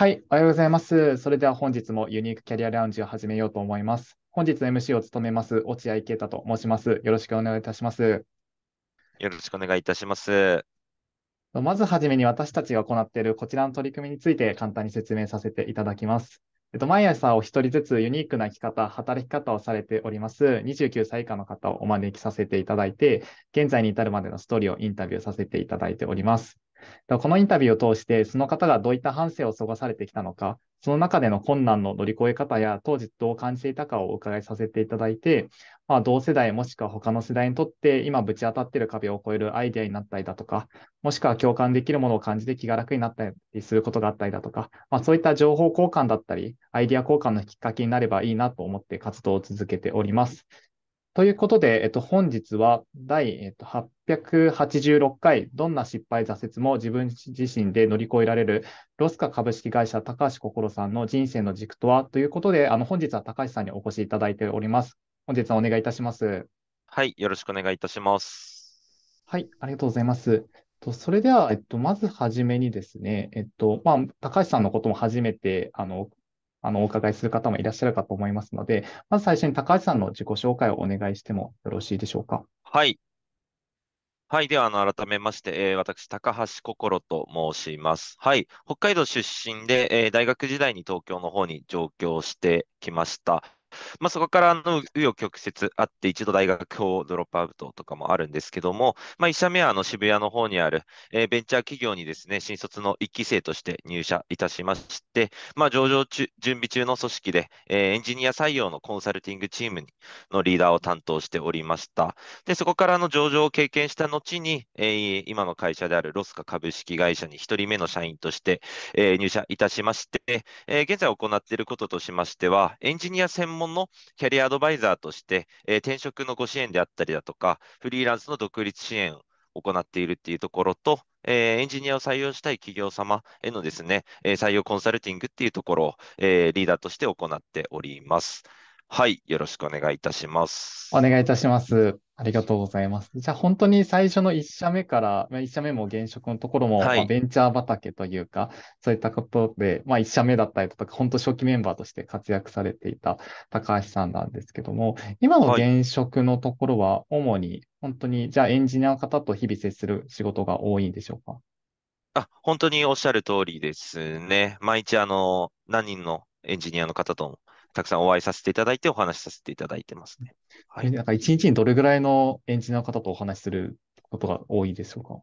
はい、おはようございます。それでは本日もユニークキャリアラウンジを始めようと思います。本日の MC を務めます、落合啓太と申します。よろしくお願いいたします。よろしくお願いいたします。まずはじめに私たちが行っているこちらの取り組みについて簡単に説明させていただきます。えっと、毎朝お一人ずつユニークな生き方、働き方をされております29歳以下の方をお招きさせていただいて、現在に至るまでのストーリーをインタビューさせていただいております。このインタビューを通して、その方がどういった反省を過ごされてきたのか、その中での困難の乗り越え方や、当時どう感じていたかをお伺いさせていただいて、まあ、同世代もしくは他の世代にとって、今ぶち当たっている壁を越えるアイデアになったりだとか、もしくは共感できるものを感じて気が楽になったりすることがあったりだとか、まあ、そういった情報交換だったり、アイデア交換のきっかけになればいいなと思って活動を続けております。ということで、えっと、本日は第、えっと、886回、どんな失敗、挫折も自分自身で乗り越えられる、ロスカ株式会社、高橋心さんの人生の軸とはということで、あの本日は高橋さんにお越しいただいております。本日はお願いいたします。はい、よろしくお願いいたします。はい、ありがとうございます。とそれでは、えっと、まずはじめにですね、えっとまあ、高橋さんのことも初めてあのあのお伺いする方もいらっしゃるかと思いますので、まず最初に高橋さんの自己紹介をお願いしてもよろしいでしょうか。はい。はい。では、あの、改めまして、えー、私、高橋心と申します。はい。北海道出身で、えー、大学時代に東京の方に上京してきました。まあ、そこからの紆余曲折あって、一度大学をドロップアウトとかもあるんですけども、まあ、1社目はあの渋谷の方にある、えー、ベンチャー企業にですね、新卒の1期生として入社いたしまして、まあ、上場中、準備中の組織で、えー、エンジニア採用のコンサルティングチームのリーダーを担当しておりました。で、そこからの上場を経験した後に、えー、今の会社であるロスカ株式会社に1人目の社員として、えー、入社いたしまして、えー、現在行っていることとしましては、エンジニア専門専門のキャリアアドバイザーとして、えー、転職のご支援であったりだとか、フリーランスの独立支援を行っているっていうところと、えー、エンジニアを採用したい企業様へのですね、え採用コンサルティングっていうところを、えリーダーとして行っております。はい、よろしくお願いいたします。お願いいたします。ありがとうございます。じゃあ本当に最初の1社目から、まあ、1社目も現職のところも、はまあ、ベンチャー畑というか、そういったことで、まあ、1社目だったりとか、本当初期メンバーとして活躍されていた高橋さんなんですけども、今の現職のところは主に、本当に、じゃあエンジニアの方と日々接する仕事が多いんでしょうかあ本当におっしゃる通りですね。毎日あの、何人のエンジニアの方とたくさんお会いさせていただいて、お話しさせていただいてますね。はい。なんか1日にどれぐらいのエンジニアの方とお話しすることが多いでしょうか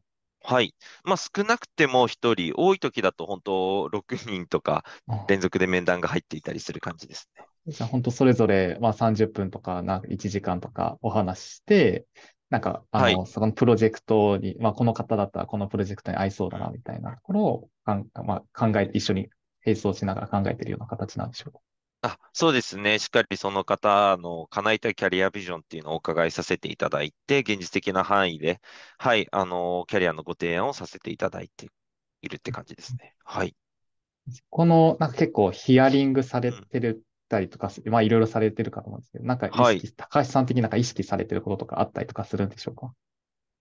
はい。まあ、少なくても1人、多い時だと本当6人とか連続で面談が入っていたりする感じですね。じゃあ本当それぞれ、まあ、30分とかな1時間とかお話しして、なんか、あの、はい、そのプロジェクトに、まあ、この方だったらこのプロジェクトに合いそうだなみたいなところをかん、まあ、考えて、一緒に並走しながら考えているような形なんでしょうか。あ、そうですね。しっかりその方の叶えたいキャリアビジョンっていうのをお伺いさせていただいて、現実的な範囲で、はい、あの、キャリアのご提案をさせていただいているって感じですね。はい。この、なんか結構ヒアリングされてるたりとか、まあいろいろされてるかと思うんですけど、なんか意識、はい、高橋さん的になんか意識されてることとかあったりとかするんでしょうか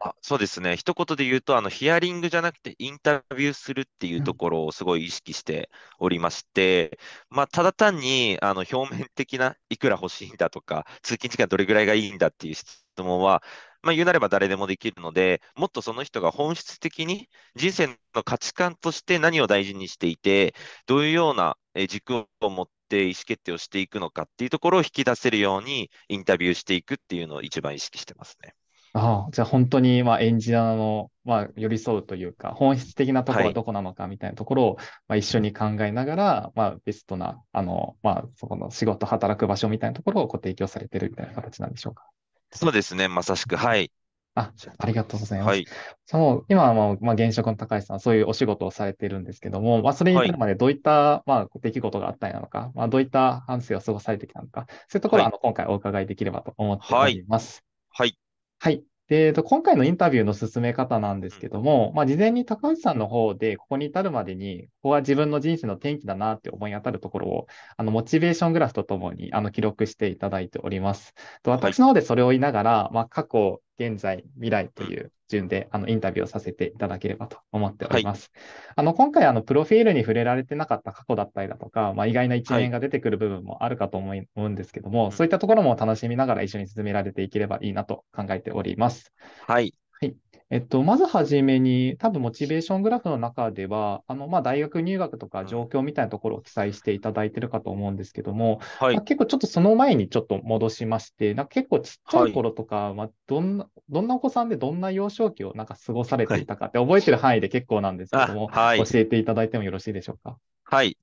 あそうですね、一言で言うとあの、ヒアリングじゃなくてインタビューするっていうところをすごい意識しておりまして、まあ、ただ単にあの表面的ないくら欲しいんだとか、通勤時間どれぐらいがいいんだっていう質問は、まあ、言うなれば誰でもできるので、もっとその人が本質的に人生の価値観として何を大事にしていて、どういうような軸を持って意思決定をしていくのかっていうところを引き出せるようにインタビューしていくっていうのを一番意識してますね。ああ、じゃあ本当に、まあ、エンジニアの、まあ、寄り添うというか、本質的なところはどこなのかみたいなところを、まあ、一緒に考えながら、まあ、ベストな、あの、まあ、そこの仕事、働く場所みたいなところをご提供されてるみたいな形なんでしょうか。そうですね、まさしく、はい。あ、ありがとうございます。はい、その今はもまあ、現職の高橋さん、そういうお仕事をされているんですけども、まあ、それに至るまでどういった、まあ、出来事があったりなのか、まあ、どういった反省を過ごされてきたのか、そういうところはあの今回お伺いできればと思っております。はい、はいはい。で、えっと、今回のインタビューの進め方なんですけども、まあ、事前に高橋さんの方で、ここに至るまでに、ここは自分の人生の転機だなって思い当たるところを、あの、モチベーショングラフとともに、あの、記録していただいております。と私の方でそれを言いながら、まあ、過去、現在、未来という、順であのインタビューをさせていただければと思っております。はい、あの今回あの、プロフィールに触れられてなかった過去だったりだとか、まあ、意外な一面が出てくる部分もあるかと思うんですけども、そういったところも楽しみながら一緒に進められていければいいなと考えております。はい。はい、えっと、まずはじめに、多分モチベーショングラフの中では、あのまあ、大学入学とか状況みたいなところを記載していただいてるかと思うんですけども、はい、まあ、結構ちょっとその前にちょっと戻しまして、なんか結構ちっちゃい頃とか、はい、まあ、どんなどんなお子さんでどんな幼少期をなんか過ごされていたかって、覚えてる範囲で結構なんですけども、はい、教えていただいてもよろしいでしょうか。はい、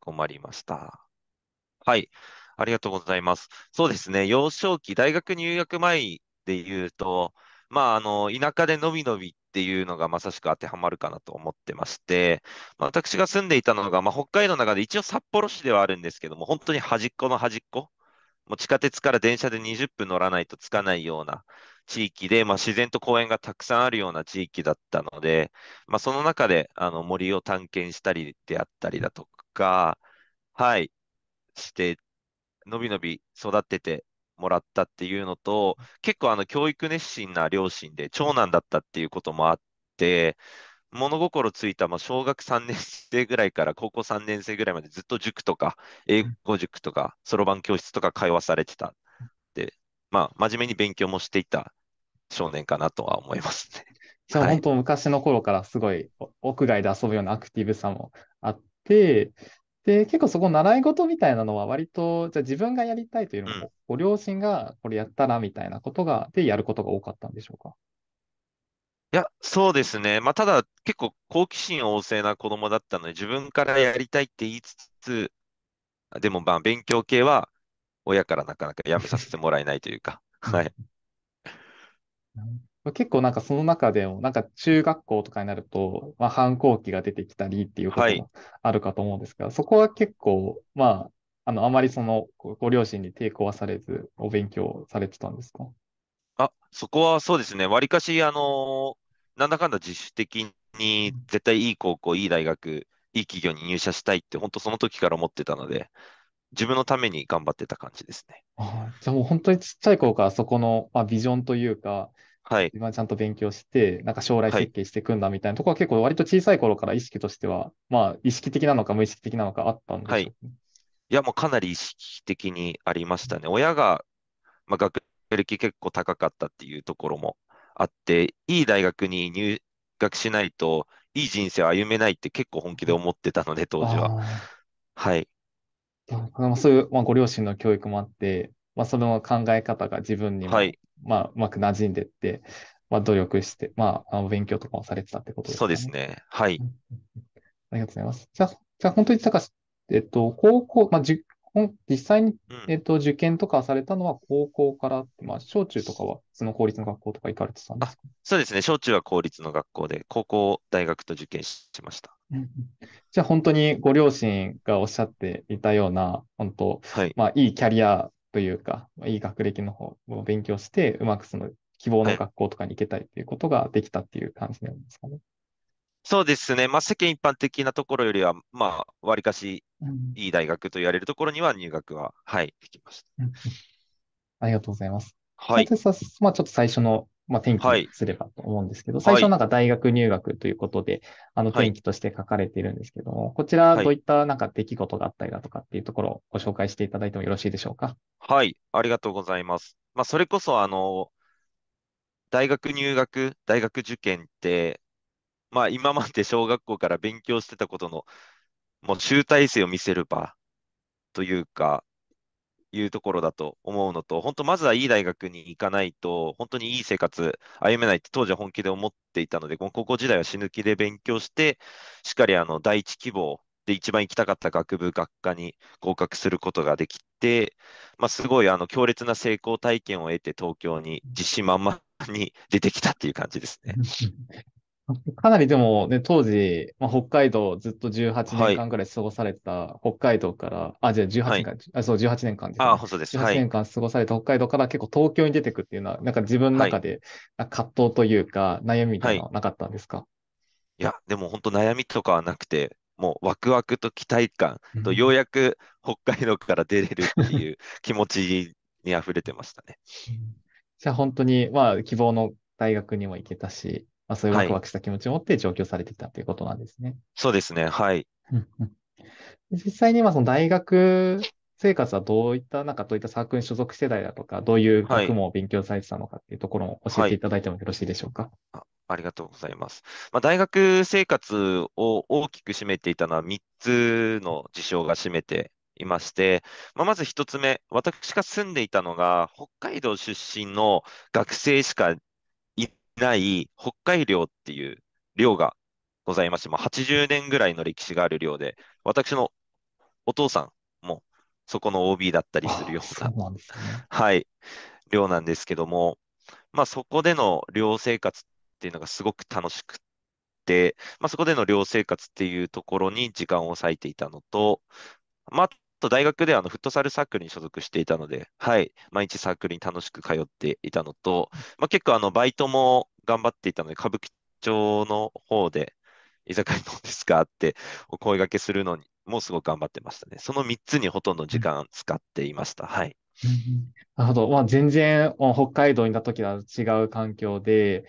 かまりました。はい、ありがとうございます。そうですね、幼少期、大学入学前で言うと、まあ、あの、田舎でのびのびっていうのがまさしく当てはまるかなと思ってまして、まあ、私が住んでいたのが、まあ、北海道の中で一応札幌市ではあるんですけども、本当に端っこの端っこ、もう地下鉄から電車で20分乗らないと着かないような地域で、まあ、自然と公園がたくさんあるような地域だったので、まあ、その中であの森を探検したりであったりだとか、はい、して、のびのび育っててもらったっていうのと、結構あの教育熱心な両親で長男だったっていうこともあって、物心ついた、まあ、小学3年生ぐらいから高校3年生ぐらいまでずっと塾とか、英語塾とか、そろばん教室とか通わされてた。で、まあ、真面目に勉強もしていた少年かなとは思いますね。じゃあ、本当昔の頃からすごい屋外で遊ぶようなアクティブさもあって、で、結構そこ習い事みたいなのは割と、じゃあ自分がやりたいというよりも、ご両親がこれやったらみたいなことが、でやることが多かったんでしょうか。いや、そうですね。まあ、ただ、結構好奇心旺盛な子供だったので、自分からやりたいって言いつつ、でも、まあ、勉強系は親からなかなかやめさせてもらえないというか、はい。結構なんかその中でも、なんか中学校とかになると、まあ反抗期が出てきたりっていうことがあるかと思うんですが、そこは結構、まあ、あの、あまりその、ご両親に抵抗はされず、お勉強されてたんですかあ、そこはそうですね。わりかし、あのーなんだかんだ自主的に絶対いい高校、いい大学、いい企業に入社したいって、本当その時から思ってたので、自分のために頑張ってた感じですね。あじゃあもう本当にちっちゃい頃からそこの、まあ、ビジョンというか、はい。自分はちゃんと勉強して、なんか将来設計していくんだみたいなところは結構割と小さい頃から意識としては、まあ意識的なのか無意識的なのかあったんでしょはい。いや、もうかなり意識的にありましたね。親が、まあ、学歴結構高かったっていうところもあって、いい大学に入学しないと、いい人生を歩めないって結構本気で思ってたので、当時は。あはい。まあそういう、まあ、ご両親の教育もあって、まあ、その考え方が自分にもはい。まあ、うまく馴染んでって、まあ、努力して、まあ、あの勉強とかもされてたってことですね。そうですね。はい。ありがとうございます。じゃあ、じゃ本当に、高橋、えっと、高校、まあ、じ実際に、えっと、受験とかされたのは高校から、うん、まあ、小中とかは、その公立の学校とか行かれてたんですかそうですね。小中は公立の学校で、高校、大学と受験しました。じゃあ本当にご両親がおっしゃっていたような、本当、はいまあ、いいキャリアというか、いい学歴の方を勉強して、うまくその希望の学校とかに行けたいということができたっていう感じなんですかね。そうですね、まあ、世間一般的なところよりは、まあ、わりかしいい大学と言われるところには入学は、はい、できました。ありがとうございます。はい。まあ、ちょっと最初のまあ、転機すればと思うんですけど、はい、最初なんか大学入学ということで、はい、あの、転機として書かれているんですけども、こちらどういったなんか出来事があったりだとかっていうところをご紹介していただいてもよろしいでしょうか。はい、ありがとうございます。まあ、それこそ、あの、大学入学、大学受験って、まあ、今まで小学校から勉強してたことの、もう集大成を見せる場というか、いうところだと思うのと、本当、まずはいい大学に行かないと、本当にいい生活歩めないって当時は本気で思っていたので、この高校時代は死ぬ気で勉強して、しっかりあの第一希望で一番行きたかった学部、学科に合格することができて、まあ、すごいあの強烈な成功体験を得て、東京に自信満々に出てきたっていう感じですね。かなりでもね、当時、まあ、北海道ずっと18年間くらい過ごされた北海道から、あ、じゃあ18年間、あそう、18年間です、あです。18い。年間過ごされた北海道から結構東京に出てくっていうのは、なんか自分のはい。中で葛藤というか悩みみたはいい。のはなかったんですかや、でも本当悩みとかはなくて、もうワクワクと期待感と、ようやく北海道から出れるっていう気持ちに溢れてましたね。じゃあ本当に、まあ希望の大学にも行けたし、まあ、そういうワクワクした気持ちを持って上京されてたということなんですね。そうですね。はい。実際に今、その大学生活はどういった、なんかどういったサークルに所属世代だとか、どういう学問を勉強されてたのかっていうところを教えていただいてもよろしいでしょうか。はいはいありがとうございます。まあ、大学生活を大きく占めていたのは3つの事象が占めていまして、まあ、まず1つ目、私が住んでいたのが北海道出身の学生しかない北海漁っていう漁がございまして、まあ、80年ぐらいの歴史がある漁で、私のお父さんもそこの OB だったりするような、なね、はい、漁なんですけども、まあ、そこでの漁生活っていうのがすごく楽しくて、まあ、そこでの寮生活っていうところに時間を割いていたのと、まあと大学であのフットサルサークルに所属していたので、はい、毎日サークルに楽しく通っていたのと、まあ、結構あのバイトも頑張っていたので、歌舞伎町の方で居酒屋どうですかってお声がけするのにもすごく頑張ってましたね。その3つにほとんど時間使っていました。はい。なるほど。まあ、全然、北海道にいた時は違う環境で、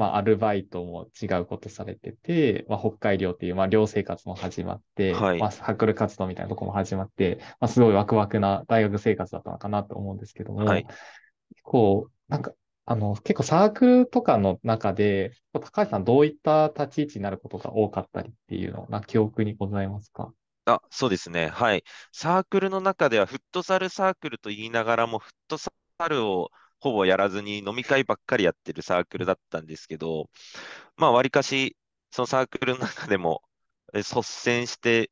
まあ、アルバイトも違うことされてて、まあ、北海道っていう、まあ、寮生活も始まって、はい、まあ、サークル活動みたいなとこも始まって、まあ、すごいワクワクな大学生活だったのかなと思うんですけども、はい、こう、なんか、あの、結構サークルとかの中で、高橋さんどういった立ち位置になることが多かったりっていうのな記憶にございますかあ、そうですね。はい。サークルの中では、フットサルサークルと言いながらも、フットサルをほぼやらずに飲み会ばっかりやってるサークルだったんですけど、まあ、わりかし、そのサークルの中でも、率先して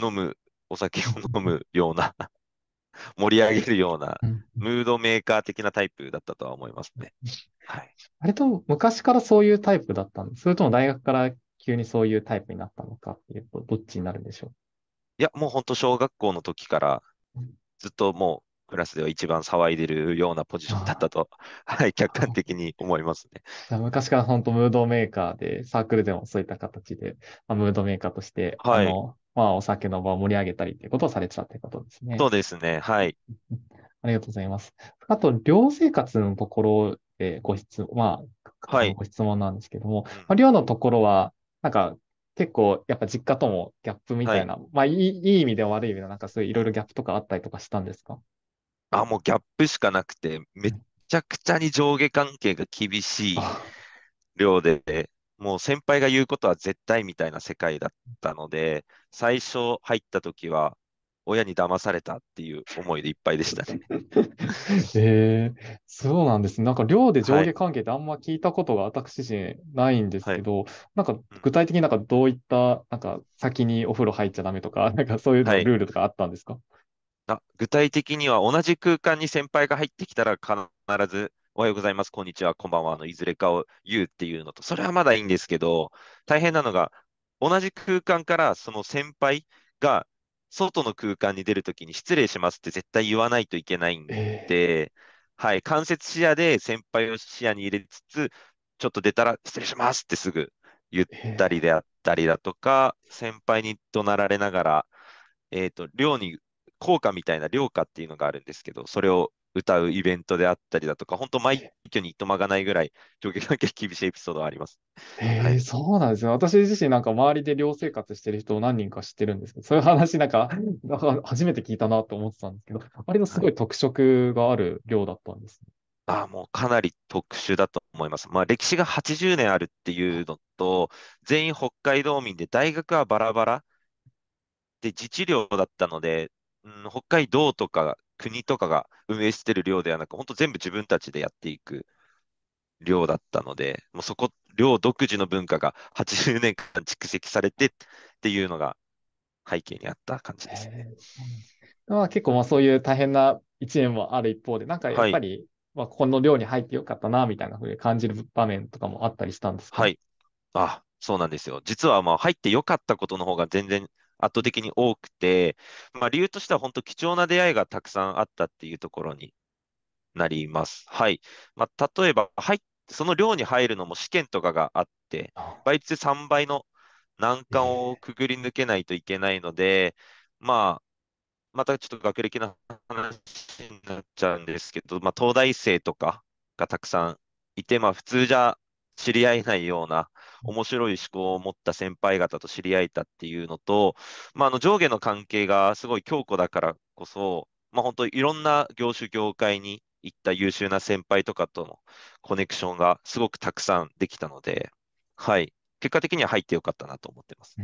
飲む、お酒を飲むような 盛り上げるような、ムードメーカー的なタイプだったとは思いますね。はい、れと昔からそういうタイプだったんですそれとも大学から急にそういうタイプになったのかっていうと、どっちになるんでしょういや、もう本当小学校の時から、ずっともう、クラスでは一番騒いでるようなポジションだったと、はい、客観的に思いますね。昔から本当ムードメーカーで、サークルでもそういった形で、まあ、ムードメーカーとして、はい、あのまあ、お酒の場を盛り上げたりってことをされてたってことですね。そうですね、はい。ありがとうございます。あと、寮生活のところでご質問、まあ、はい、ご質問なんですけども、まあ、寮のところは、なんか、結構、やっぱ実家ともギャップみたいな、はい、まあいい、いい意味でも悪い意味でも、なんかそういういろいろギャップとかあったりとかしたんですかあ、もうギャップしかなくて、めっちゃくちゃに上下関係が厳しい量で、もう先輩が言うことは絶対みたいな世界だったので、最初入った時は、親に騙されたっていう思いでいっぱいでしたね。えー、そうなんですね。なんか寮で上下関係ってあんま聞いたことが私自身ないんですけど、なんか具体的になんかどういった、なんか先にお風呂入っちゃダメとか、なんかそういうルールとかあったんですか、あ具体的には同じ空間に先輩が入ってきたら必ずおはようございます、こんにちは、こんばんはのいずれかを言うっていうのと、それはまだいいんですけど、大変なのが、同じ空間からその先輩が外の空間に出るときに失礼しますって絶対言わないといけないんで、えー、はい、間接視野で先輩を視野に入れつつ、ちょっと出たら失礼しますってすぐ言ったりであったりだとか、先輩に怒鳴られながら、えっ、ー、と、寮に効果みたいな量価っていうのがあるんですけど、それを歌うイベントであったりだとか、本当、毎挙にいとまがないぐらい、上下関係厳しいエピソードはあります。へはい、そうなんですね。私自身、なんか周りで寮生活してる人を何人か知ってるんですけど、そういう話、なんか、初めて聞いたなと思ってたんですけど、あれのすごい特色がある寮だったんですね、ねあもうかなり特殊だと思います。まあ、歴史が80年あるっていうのと、全員北海道民で、大学はバラバラで、自治寮だったので、うん、北海道とか国とかが運営してる寮ではなく、本当全部自分たちでやっていく寮だったので、もうそこ、寮独自の文化が80年間蓄積されてっていうのが背景にあった感じですね。まあ、結構まあそういう大変な一年もある一方で、なんかやっぱり、まあこの寮に入ってよかったなみたいなふうに感じる場面とかもあったりしたんですか、はい、はい。あ、そうなんですよ。実はまあ入ってよかったことの方が全然圧倒的に多くて、まあ、理由としては本当貴重な出会いがたくさんあったっていうところになります。はい。まあ、例えば、はい、その寮に入るのも試験とかがあって、倍率3倍の難関をくぐり抜けないといけないので、まあ、またちょっと学歴の話になっちゃうんですけど、まあ、東大生とかがたくさんいて、まあ、普通じゃ知り合えないような面白い思考を持った先輩方と知り合えたっていうのと、まあ、あの上下の関係がすごい強固だからこそ、まあ、本当いろんな業種業界に行った優秀な先輩とかとのコネクションがすごくたくさんできたので、はい、結果的には入ってよかったなと思ってます。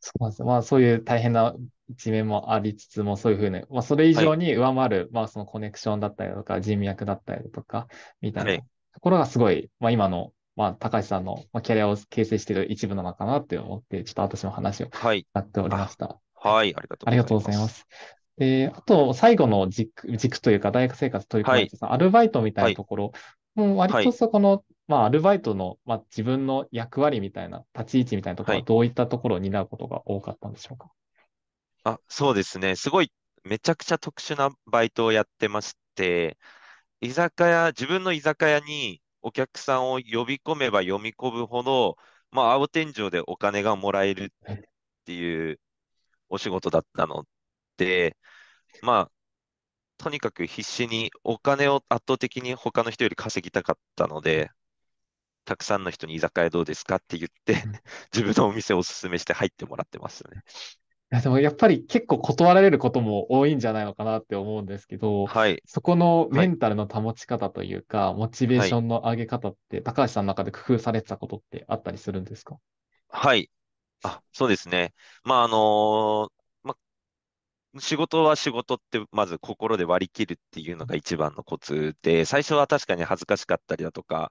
そうですまあ、そういう大変な一面もありつつも、そういうふうに、まあ、それ以上に上回る、はい、まあ、そのコネクションだったりとか、人脈だったりとか、みたいなところがすごい、まあ、今のまあ、高橋さんのキャリアを形成している一部なのかなって思って、ちょっと私の話をやっておりました。はい、ありがとうございます。ありがとうございます。で、あと、最後の軸軸というか、大学生活というか、はい、アルバイトみたいなところ、はい、もう割とそこの、はい、まあ、アルバイトの、まあ、自分の役割みたいな、立ち位置みたいなところは、どういったところを担うことが多かったんでしょうか。あ、そうですね。すごい、めちゃくちゃ特殊なバイトをやってまして、居酒屋、自分の居酒屋に、お客さんを呼び込めば呼び込むほど、まあ、青天井でお金がもらえるっていうお仕事だったので、まあ、とにかく必死にお金を圧倒的に他の人より稼ぎたかったので、たくさんの人に居酒屋どうですかって言って、自分のお店をおすすめして入ってもらってますね。やでもやっぱり結構断られることも多いんじゃないのかなって思うんですけど、はい。そこのメンタルの保ち方というか、モチベーションの上げ方って、高橋さんの中で工夫されてたことってあったりするんですかはい。あ、そうですね。まあ、あのー、ま、仕事は仕事って、まず心で割り切るっていうのが一番のコツで、最初は確かに恥ずかしかったりだとか、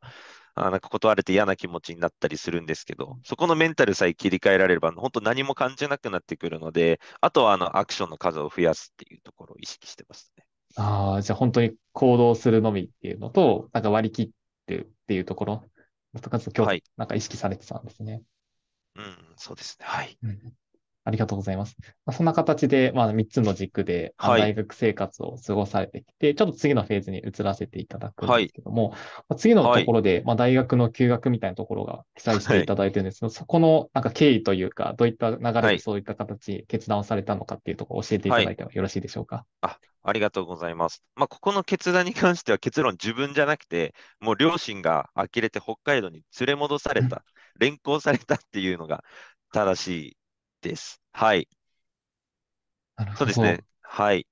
あなんか断れて嫌な気持ちになったりするんですけど、そこのメンタルさえ切り替えられれば、本当何も感じなくなってくるので、あとはあのアクションの数を増やすっていうところを意識してますね。ああ、じゃあ本当に行動するのみっていうのと、なんか割り切ってっていうところとか、今日、なんか意識されてたんですね。はい、うん、そうですね。はい。うんありがとうございます。まあ、そんな形で、まあ、3つの軸で、はい、大学生活を過ごされてきて、ちょっと次のフェーズに移らせていただくんですけども、はい、ま次のところで、はい、まあ、大学の休学みたいなところが記載していただいてるんですけど、そこのなんか経緯というか、どういった流れでそういった形、決断をされたのかっていうところを教えていただいてもよろしいでしょうか。あありがとうございます。まあ、ここの決断に関しては結論自分じゃなくて、もう両親が呆れて北海道に連れ戻された、連行されたっていうのが正しいです。はい。なるそうですね。ど。はい。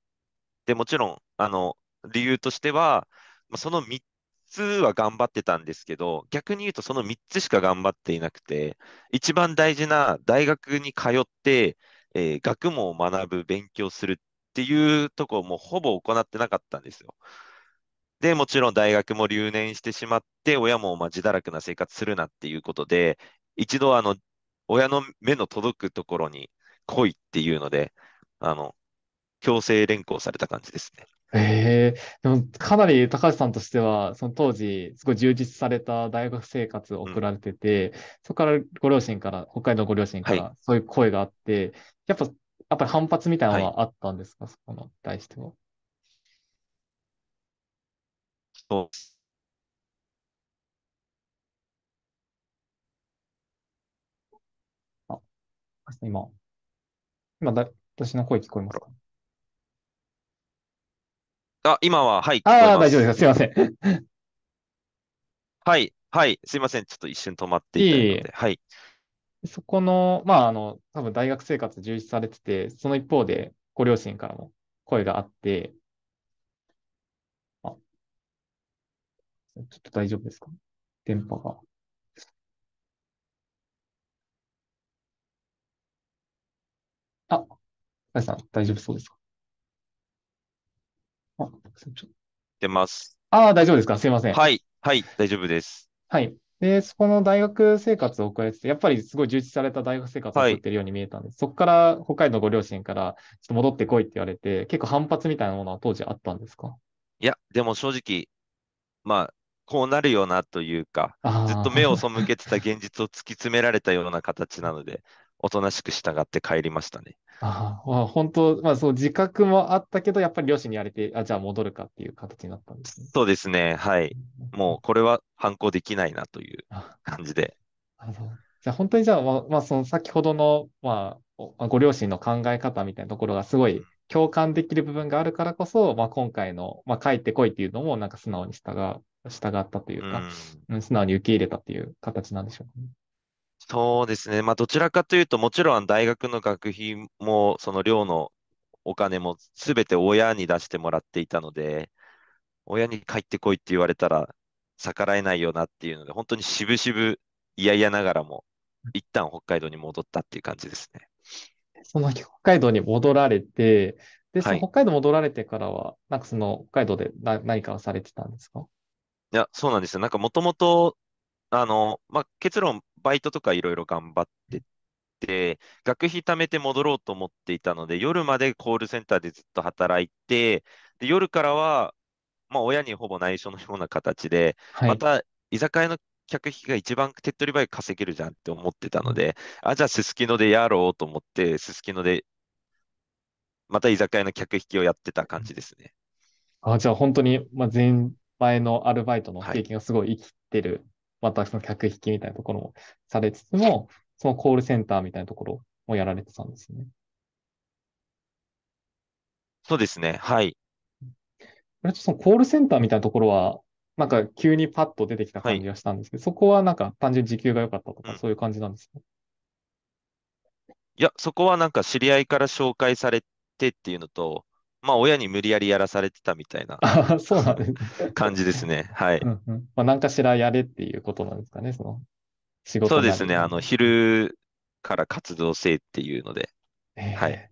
で、もちろん、あの、理由としては、まあその3つは頑張ってたんですけど、逆に言うとその3つしか頑張っていなくて、一番大事な大学に通って、えー学問を学ぶ、勉強するっていうところもほぼ行ってなかったんですよ。で、もちろん大学も留年してしまって、親もまあ自堕落な生活するなっていうことで、一度あの親の目の届くところに来いっていうので、あの、強制連行された感じですね。ええー、でもかなり高橋さんとしては、その当時、すごい充実された大学生活を送られてて、うん、そこからご両親から、北海道ご両親から、そういう声があって、はい、やっぱ、やっぱり反発みたいなのはあったんですか、はい、そこの対しては。そう今、今だ、私の声聞こえますかあ、今は、はい、聞こえああ、大丈夫です。すいません。はい、はい、すいません。ちょっと一瞬止まっていたえいえはい、そこの、まあ、あの、多分大学生活充実されてて、その一方で、ご両親からも声があって、あ、ちょっと大丈夫ですか電波が。あ、あさん、大丈夫そうですかあ、ちょ出ます。ああ、大丈夫ですかすいません。はい、はい、大丈夫です。はい。で、そこの大学生活を送られてて、やっぱりすごい充実された大学生活を送っい、てるように見えたんです、そこから北海道のご両親からちょっと戻ってこいって言われて、結構反発みたいなものは当時あったんですかいや、でも正直、まあ、こうなるよなというか、ずっと目を背けてた現実を突き詰められたような形なので、おとなしく従って帰りましたね。ああ、まあ、本当、まあ、そう自覚もあったけど、やっぱり両親にやれて、あ、じゃあ戻るかっていう形になったんですね。そうですね、はい。もうこれは反抗できないなという感じで。あのじゃあ本当にじゃあ、まあ、まあ、その先ほどの、まあ、ご両親の考え方みたいなところがすごい共感できる部分があるからこそ、まあ、今回の、まあ、帰ってこいっていうのも、なんか素直に従従ったというか、うん、素直に受け入れたっていう形なんでしょうかね。そうですね。まあ、どちらかというと、もちろん大学の学費も、その寮のお金もすべて親に出してもらっていたので、親に帰ってこいって言われたら逆らえないよなっていうので、本当にしぶしぶ嫌々ながらも、一旦北海道に戻ったっていう感じですね。その北海道に戻られて、で、そのはい。北海道戻られてからは、なんかその北海道でな何かをされてたんですかいや、そうなんですよ。なんかもともと、あの、まあ、結論バイトとかいろいろ頑張ってて、学費貯めて戻ろうと思っていたので、夜までコールセンターでずっと働いて、で夜からは、まあ、親にほぼ内緒のような形で、はい、また居酒屋の客引きが一番手っ取り早く稼げるじゃんって思ってたので、あ、じゃあすすきのでやろうと思って、すすきので、また居酒屋の客引きをやってた感じですね。あ、じゃあ本当に、まあ、前前のアルバイトの経験がすごい生きてるまたその客引きみたいなところもされつつも、そのコールセンターみたいなところもやられてたんですね。そうですね。はい。これちょっとそのコールセンターみたいなところは、なんか急にパッと出てきた感じがしたんですけど、はい、そこはなんか単純に時給が良かったとか、そういう感じなんですか、いや、そこはなんか知り合いから紹介されてっていうのと、まあ、親に無理やりやらされてたみたいなそうなんです、感じですね。はい。うん、まあ、何かしらやれっていうことなんですかね、その仕事そうですね。あの、昼から活動せっていうので。えー、はい。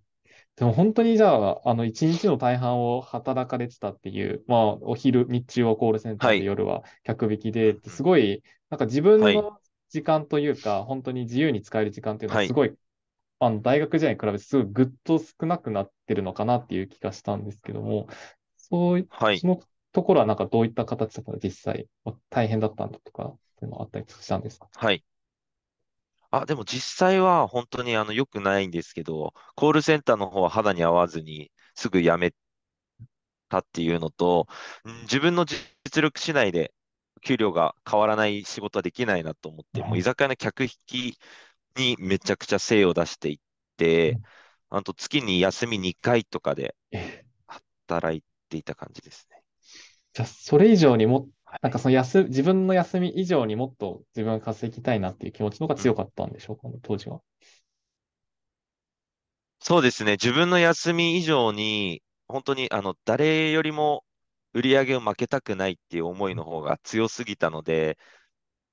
でも本当にじゃあ、の、一日の大半を働かれてたっていう、まあ、お昼、日中はコールセンターで、夜は客引きで、すごい、なんか自分の時間というか、はい、本当に自由に使える時間っていうのはすごいあの大学時代に比べてすごいぐっと少なくなってるのかなっていう気がしたんですけども、そうい、はい、そのところはなんかどういった形とか実際大変だったんだとかっていうのあったりしたんですかはい。あ、でも実際は本当にあの良くないんですけど、コールセンターの方は肌に合わずにすぐ辞めたっていうのと、自分の実力次第で給料が変わらない仕事はできないなと思って、もう居酒屋の客引きにめちゃくちゃ精を出していって、あと月に休み2回とかで働いていた感じですね。じゃあ、それ以上にも、なんかその休、自分の休み以上にもっと自分が稼ぎたいなっていう気持ちの方が強かったんでしょうか、当時は。そうですね、自分の休み以上に、本当にあの誰よりも売り上げを負けたくないっていう思いの方が強すぎたので、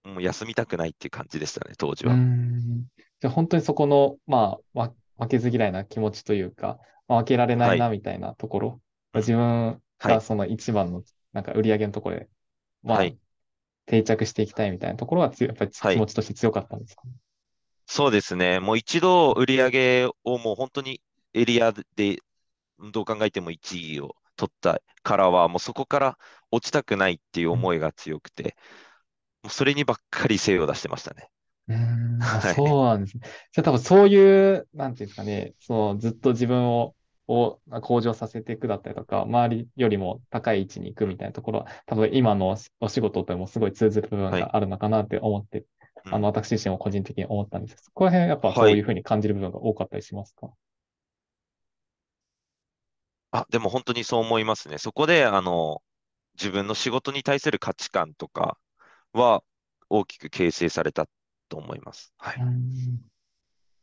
もう休みたくないっていう感じでしたね、当時は。じゃ本当にそこの、まあ、負けず嫌いな気持ちというか、まあ、負けられないなみたいなところ、はい、自分がその一番のなんか売り上げのところで、まあ、定着していきたいみたいなところはやっぱり気持ちとして強かったんですか、ねはい、そうですね、もう一度売り上げをもう本当にエリアでどう考えても1位を取ったからは、もうそこから落ちたくないっていう思いが強くて、うんそれにばっかり精を出してましたね。うん、はそうなんですね。じゃ多分そういう、なんていうんですかね、そのずっと自分をを向上させていくだったりとか、周りよりも高い位置に行くみたいなところは、多分今のお仕事ともすごい通ずる部分があるのかなって思って、あの私自身も個人的に思ったんですけど、そこら辺やっぱそういうふうに感じる部分が多かったりしますか、あ、でも本当にそう思いますね。そこで、あの、自分の仕事に対する価値観とか、は大きく形成されたと思います。はい。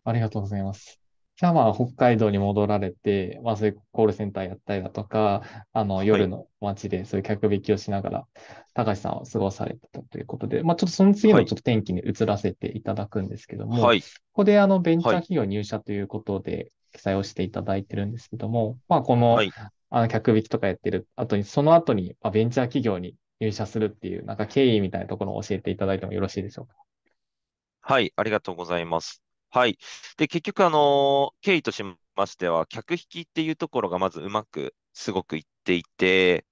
ありがとうございます。じゃあまあ、北海道に戻られて、まあそういうコールセンターやったりだとか、あの、夜の街でそういう客引きをしながら、高橋さんを過ごされてたということで、まあちょっとその次のちょっと天気に移らせていただくんですけども、はい、ここであの、ベンチャー企業入社ということで記載をしていただいてるんですけども、まあこの、あの、客引きとかやってる後に、その後に、まあ、ベンチャー企業に入社するっていう、なんか経緯みたいなところを教えていただいてもよろしいでしょうか。はい、ありがとうございます。はい。で、結局、あのー、経緯としましては、客引きっていうところがまずうまく、すごくいっていて、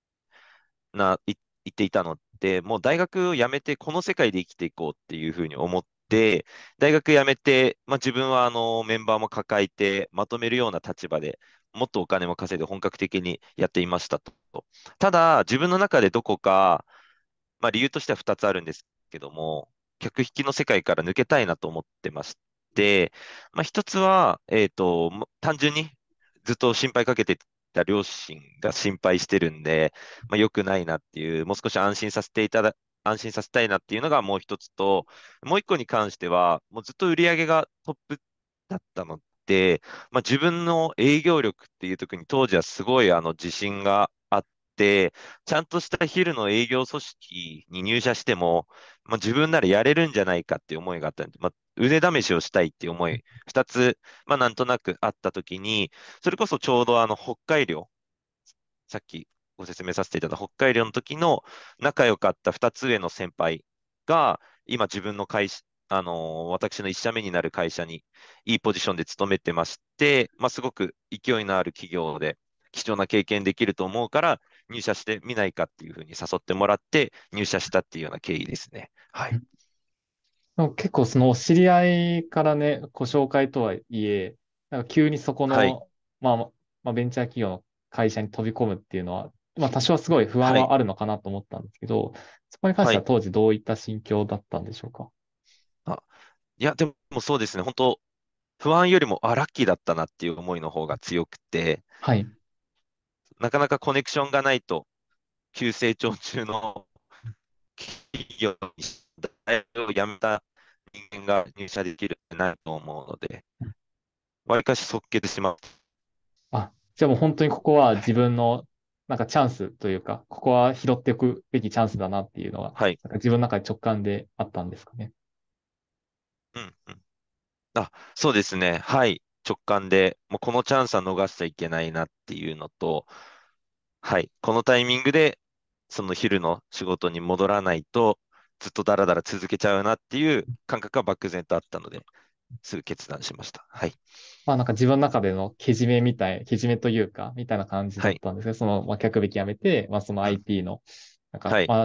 な、い、いっていたので、もう大学を辞めてこの世界で生きていこうっていうふうに思っで、大学辞めて、まあ、自分はあのメンバーも抱えて、まとめるような立場でもっとお金も稼いで本格的にやっていましたと。ただ、自分の中でどこか、まあ、理由としては2つあるんですけども、客引きの世界から抜けたいなと思ってまして、まあ、1つは、えーと、単純にずっと心配かけてた両親が心配してるんで、まあ、良くないなっていう、もう少し安心させていただ安心させたいなっていうのがもう一つと、もう一個に関しては、もうずっと売り上げがトップだったので、まあ、自分の営業力っていうときに当時はすごいあの自信があって、ちゃんとした昼の営業組織に入社しても、まあ、自分ならやれるんじゃないかっていう思いがあったんで、まあ、腕試しをしたいっていう思い、2つ、まあ、なんとなくあったときに、それこそちょうどあの北海道、さっきご説明させていただいた北海道の時の仲良かった2つ上の先輩が、今自分の会社、あのー、私の1社目になる会社にいいポジションで勤めてまして、まあ、すごく勢いのある企業で貴重な経験できると思うから入社してみないかっていうふうに誘ってもらって入社したっていうような経緯ですね。はい、結構そのお知り合いからね、ご紹介とはいえ、なんか急にそこの、はい、まあ、まあ、ベンチャー企業の会社に飛び込むっていうのはまあ、多少すごい不安はあるのかなと思ったんですけど、はい、そこに関しては当時どういった心境だったんでしょうか。はい、あいや、でもそうですね、本当、不安よりも、あ、ラッキーだったなっていう思いの方が強くて、はい、なかなかコネクションがないと、急成長中の企業に大学を辞めた人間が入社できるないと思うので、わりかしそっけてしまう。あ、じゃあもう本当にここは自分のなんかチャンスというか、ここは拾っておくべきチャンスだなっていうのは、はい、なんか自分の中で直感であったんですかね。うんうん。あ、そうですね。はい。直感で、もうこのチャンスは逃しちゃいけないなっていうのと、はい。このタイミングで、その昼の仕事に戻らないと、ずっとだらだら続けちゃうなっていう感覚は漠然とあったので、すぐ決断しました。はい。まあなんか自分の中でのけじめみたい、けじめというか、みたいな感じだったんですけど、はい、その、まあ、客引きやめて、まあその IT の、なんか、はい、ま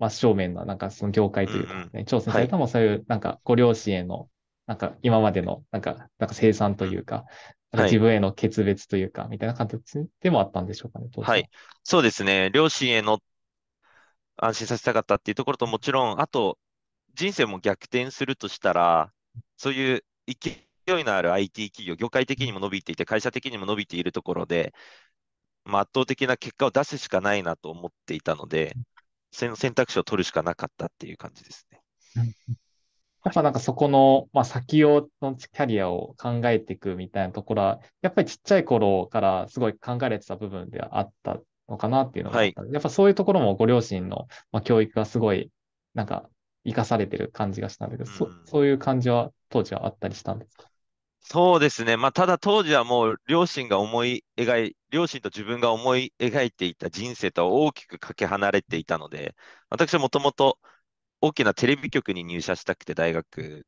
あ、真正面な、なんかその業界というか、ね、うんうん、挑戦されたもそういう、なんかご両親への、なんか今までの、なんか、なんか生産というか、か自分への決別というか、みたいな感じでもあったんでしょうかね、はい。そうですね。両親への安心させたかったっていうところと、もちろん、あと、人生も逆転するとしたら、そういう勢いのある IT 企業、業界的にも伸びていて、会社的にも伸びているところで、まあ、圧倒的な結果を出すしかないなと思っていたので、選択肢を取るしかなかったっていう感じですね。やっぱなんかそこの、まあ、先をのキャリアを考えていくみたいなところは、やっぱりちっちゃい頃からすごい考えられてた部分ではあったのかなっていうのが、はい、やっぱそういうところもご両親の、まあ、教育がすごい、なんか生かされてる感じがしたんだけど、そそういう感じは当時はあったりしたんですかそうですね、まあ、ただ当時はもう両親が思い描い、両親と自分が思い描いていた人生とは大きくかけ離れていたので、私はもともと大きなテレビ局に入社したくて大学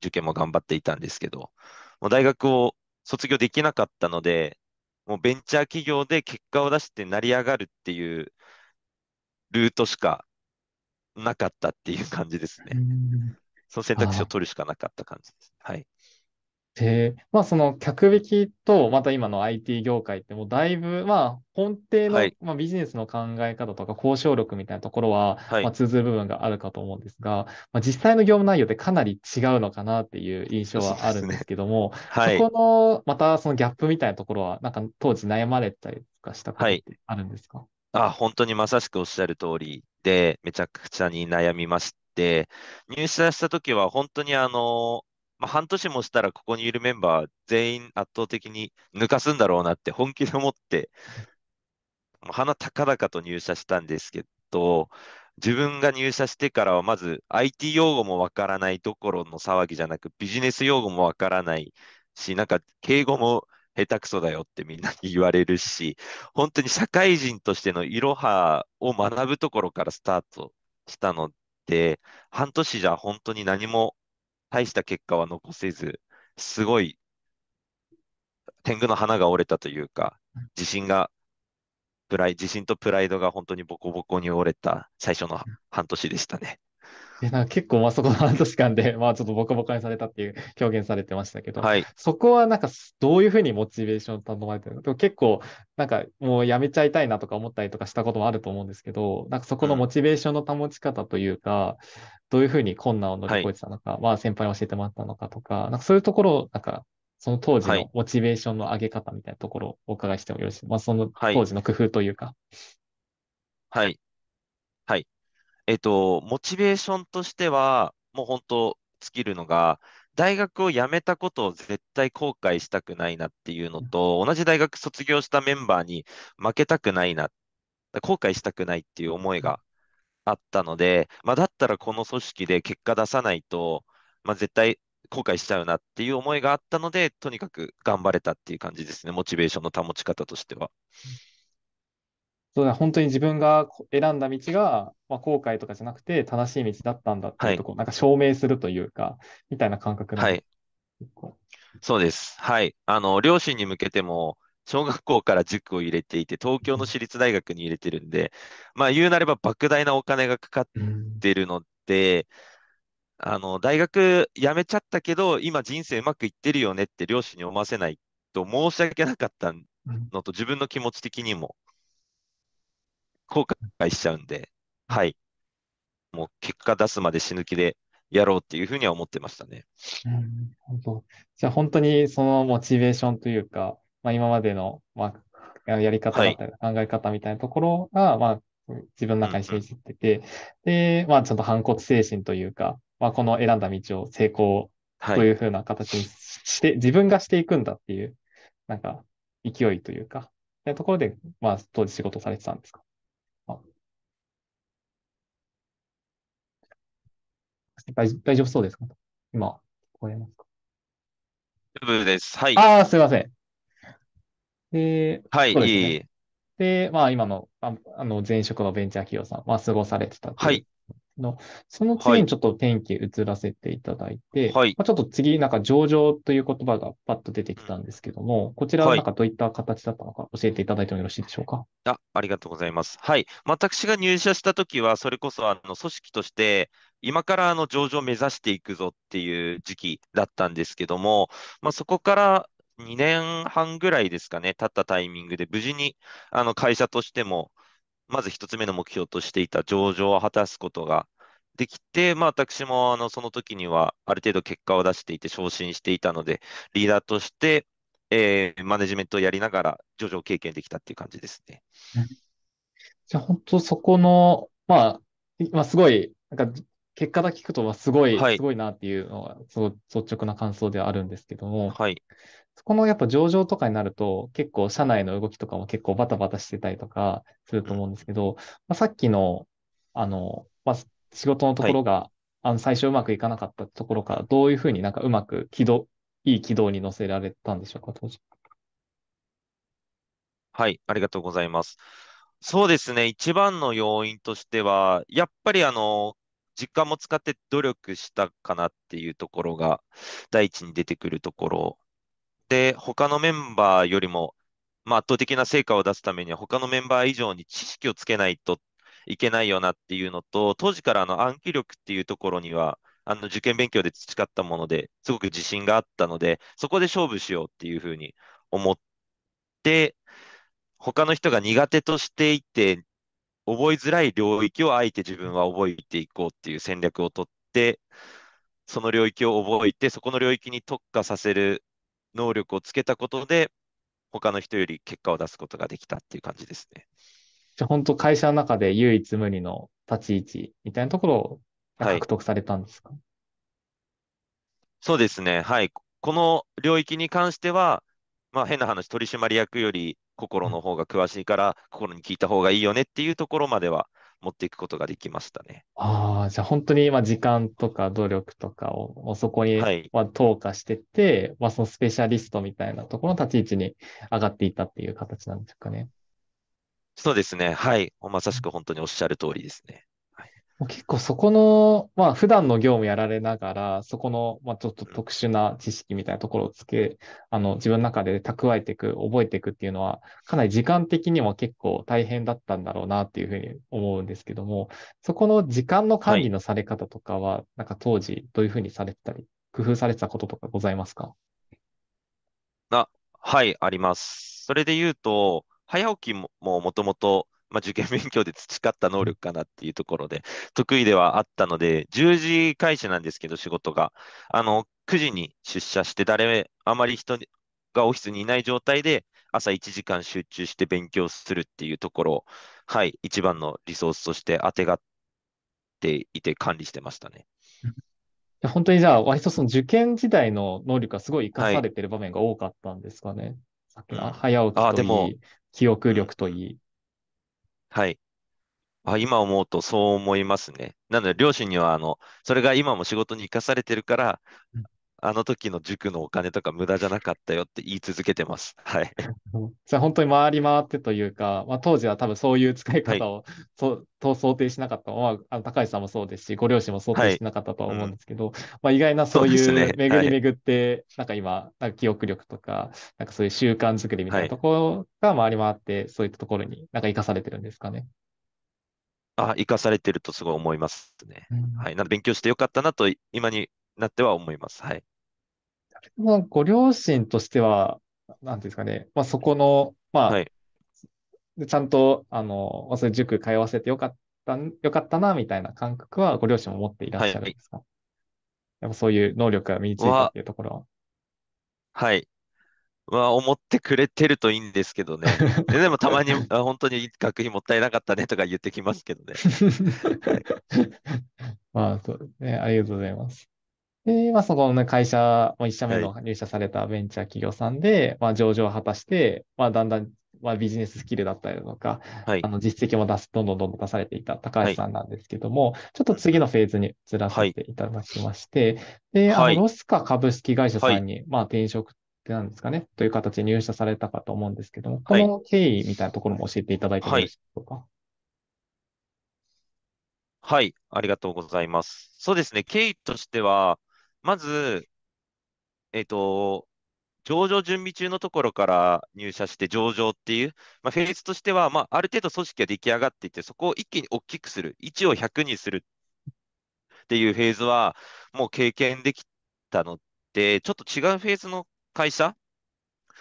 受験も頑張っていたんですけど、もう大学を卒業できなかったので、もうベンチャー企業で結果を出して成り上がるっていうルートしかなかったっていう感じですね。その選択肢を取るしかなかった感じです。はい。で、まあその客引きと、また今の IT 業界ってもうだいぶ、まあ本体の、はい、まあビジネスの考え方とか交渉力みたいなところは、はい、まあ通ずる部分があるかと思うんですが、まあ実際の業務内容ってかなり違うのかなっていう印象はあるんですけども、そ、ねはい、そこの、またそのギャップみたいなところは、なんか当時悩まれたりとかしたことってあるんですか、あ、本当にまさしくおっしゃる通り、めちゃくちゃに悩みまして、入社した時は本当にあの、まあ、半年もしたらここにいるメンバー全員圧倒的に抜かすんだろうなって本気で思って、鼻高々と入社したんですけど、自分が入社してからはまず IT 用語もわからないどころの騒ぎじゃなくビジネス用語もわからないし、なんか敬語も下手くそだよってみんなに言われるし、本当に社会人としてのいろはを学ぶところからスタートしたので、半年じゃ本当に何も大した結果は残せず、すごい天狗の花が折れたというか、自信が、プライ自信とプライドが本当にボコボコに折れた最初の半年でしたね。でなんか結構まそこの半年間で、まあちょっとボコボコにされたっていう表現されてましたけど、はい、そこはなんかどういうふうにモチベーションを保まれてるのでも結構なんかもうやめちゃいたいなとか思ったりとかしたこともあると思うんですけど、なんかそこのモチベーションの保ち方というか、うん、どういうふうに困難を乗り越えてたのか、はい、まあ先輩に教えてもらったのかとか、なんかそういうところなんかその当時のモチベーションの上げ方みたいなところをお伺いしてもよろしい、はい、まあその当時の工夫というか。はい。はい。えっと、モチベーションとしては、もう本当、尽きるのが、大学を辞めたことを絶対後悔したくないなっていうのと、同じ大学卒業したメンバーに負けたくないな、後悔したくないっていう思いがあったので、まあ、だったらこの組織で結果出さないと、まあ、絶対後悔しちゃうなっていう思いがあったので、とにかく頑張れたっていう感じですね、モチベーションの保ち方としては。そうだ本当に自分が選んだ道が、まあ、後悔とかじゃなくて正しい道だったんだっていうところ、なんか証明するというか、みたいな感覚なんはい。ですかそうです。はい。あの、両親に向けても、小学校から塾を入れていて、東京の私立大学に入れてるんで、まあ、言うなれば莫大なお金がかかってるので、あの、大学辞めちゃったけど、今人生うまくいってるよねって両親に思わせないと申し訳なかったのと、自分の気持ち的にも。後悔しちゃうんで、はい。もう結果出すまで死ぬ気でやろうっていうふうには思ってましたね。うん、本当じゃあ本当にそのモチベーションというか、まあ、今までの、まあ、やり方だったり考え方みたいなところが、はい、まあ、自分の中に信じてて、うんうん、で、まあ、ちょっと反骨精神というか、まあ、この選んだ道を成功というふうな形にして、はい、自分がしていくんだっていう、なんか、勢いというか、というところで、まあ、当時仕事されてたんですか大大丈夫そうですか今、聞こえますか大丈夫です。はい。ああ、すいません。で、はい、でね、いいで、まあ、今の、ああの、前職のベンチャー企業さん、まあ、過ごされてたはい。の、その次にちょっと天気移らせていただいて、はい、まあ、ちょっと次、なんか上場という言葉がパッと出てきたんですけども、こちらはなんかどういった形だったのか教えていただいてもよろしいでしょうか。あありがとうございます。はい。私が入社したときは、それこそあの組織として、今からあの上場を目指していくぞっていう時期だったんですけども、まあ、そこから2年半ぐらいですかね、経ったタイミングで、無事にあの会社としても、まず1つ目の目標としていた上場を果たすことができて、まあ、私もあのその時にはある程度結果を出していて、昇進していたので、リーダーとして、えー、マネジメントをやりながら、上場経験できたっていう感じですね。じゃあ、本当そこの、まあ、今すごい、なんか結果だけ聞くとはすごい、はい、すごいなっていうのが、その率直な感想ではあるんですけども、はい、そこのやっぱ上場とかになると、結構社内の動きとかも結構バタバタしてたりとかすると思うんですけど、うん、まあ、さっきの、あの、まあ、仕事のところが、はい、あの最初うまくいかなかったところから、どういうふうになんかうまく軌道、いい軌道に乗せられたんでしょうか、当時。はい、ありがとうございます。そうですね、一番の要因としては、やっぱりあの、時間も使って努力したかなっていうところが第一に出てくるところ。で、他のメンバーよりも、まあ、圧倒的な成果を出すためには他のメンバー以上に知識をつけないといけないよなっていうのと、当時からの暗記力っていうところには、あの受験勉強で培ったものですごく自信があったので、そこで勝負しようっていうふうに思って、他の人が苦手としていて、覚えづらい領域をあえて自分は覚えていこうっていう戦略をとって、その領域を覚えて、そこの領域に特化させる能力をつけたことで、他の人より結果を出すことができたっていう感じですね。じゃ本当、会社の中で唯一無二の立ち位置みたいなところを獲得されたんですか、はい、そうですね。はい。この領域に関しては、まあ、変な話、取締役より心の方が詳しいから、心に聞いた方がいいよねっていうところまでは持っていくことができましたね。ああ、じゃあ本当に今時間とか努力とかをそこには投下してて、はい、まあ、そのスペシャリストみたいなところの立ち位置に上がっていたっていう形なんですかね。そうですね。はい。まさしく本当におっしゃる通りですね。結構そこの、まあ普段の業務やられながら、そこの、まあちょっと特殊な知識みたいなところをつけ、あの自分の中で蓄えていく、覚えていくっていうのは、かなり時間的にも結構大変だったんだろうなっていうふうに思うんですけども、そこの時間の管理のされ方とかは、なんか当時どういうふうにされてたり、工夫されてたこととかございますかあ、はい、あります。それで言うと、早起きももともとまあ、受験勉強で培った能力かなっていうところで、得意ではあったので、10時開始なんですけど、仕事が。あの、9時に出社して、誰、あまり人がオフィスにいない状態で、朝1時間集中して勉強するっていうところを、はい、一番のリソースとしてあてがっていて管理してましたね。本当にじゃあ、割とその受験時代の能力がすごい生かされてる場面が多かったんですかね。はい、早起きといい、記憶力といい。はい。あ、今思うとそう思いますね。なので、両親には、あの、それが今も仕事に生かされてるから、あの時の塾のお金とか無駄じゃなかったよって言い続けてます。はい。じ ゃ本当に回り回ってというか、まあ、当時は多分そういう使い方を、はい、と想定しなかった、まあ、あの高橋さんもそうですし、ご両親も想定しなかったとは思うんですけど、はいうん、まあ、意外なそういう巡り巡って、ねはい、なんか今、なんか記憶力とか、なんかそういう習慣作りみたいなところが回り回って、そういったところになんか生かされてるんですかね。あ、生かされてるとすごい思いますね。うん、はい。なので勉強してよかったなと、今になっては思います。はい。まあ、ご両親としては、なんですかね、まあ、そこの、まあ、はい、ちゃんと、あの、まあ、そ塾通わせてよかった、よかったな、みたいな感覚は、ご両親も持っていらっしゃるんですか、はい、やっぱそういう能力が身についたっていうところは。はい。まあ、思ってくれてるといいんですけどね。ででも、たまに、あ本当に学費もったいなかったねとか言ってきますけどね。まあ、そうですね。ありがとうございます。で、まあ、そこの会社、ま1社目の入社されたベンチャー企業さんで、まあ、上場を果たして、まあ、だんだん、まあ、ビジネススキルだったりだとか、はい、あの実績も出す、どんどんどんどん出されていた高橋さんなんですけども、ちょっと次のフェーズに移らせていただきまして、で、あのロスカ株式会社さんに、まあ、転職ってなんですかね、という形で入社されたかと思うんですけども、この経緯みたいなところも教えていただいてもいいでしょうか。はい、ありがとうございます。そうですね、経緯としては、まず、えっと、上場準備中のところから入社して上場っていう、まあ、フェーズとしては、まあ、ある程度組織が出来上がっていて、そこを一気に大きくする、1を100にするっていうフェーズは、もう経験できたので、ちょっと違うフェーズの会社